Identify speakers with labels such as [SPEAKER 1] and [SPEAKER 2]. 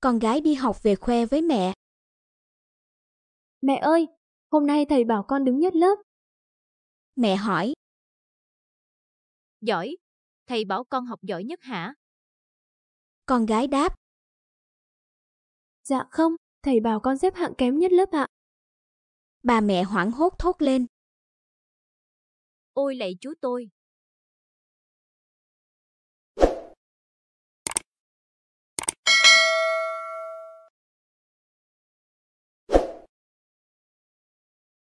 [SPEAKER 1] con gái đi học về khoe với mẹ. Mẹ ơi, hôm nay thầy bảo con đứng nhất lớp. Mẹ hỏi.
[SPEAKER 2] Giỏi, thầy bảo con học giỏi nhất hả?
[SPEAKER 1] Con gái đáp. Dạ không, thầy bảo con xếp hạng kém nhất lớp ạ. Bà mẹ
[SPEAKER 3] hoảng hốt thốt lên.
[SPEAKER 4] Ôi lạy chú tôi,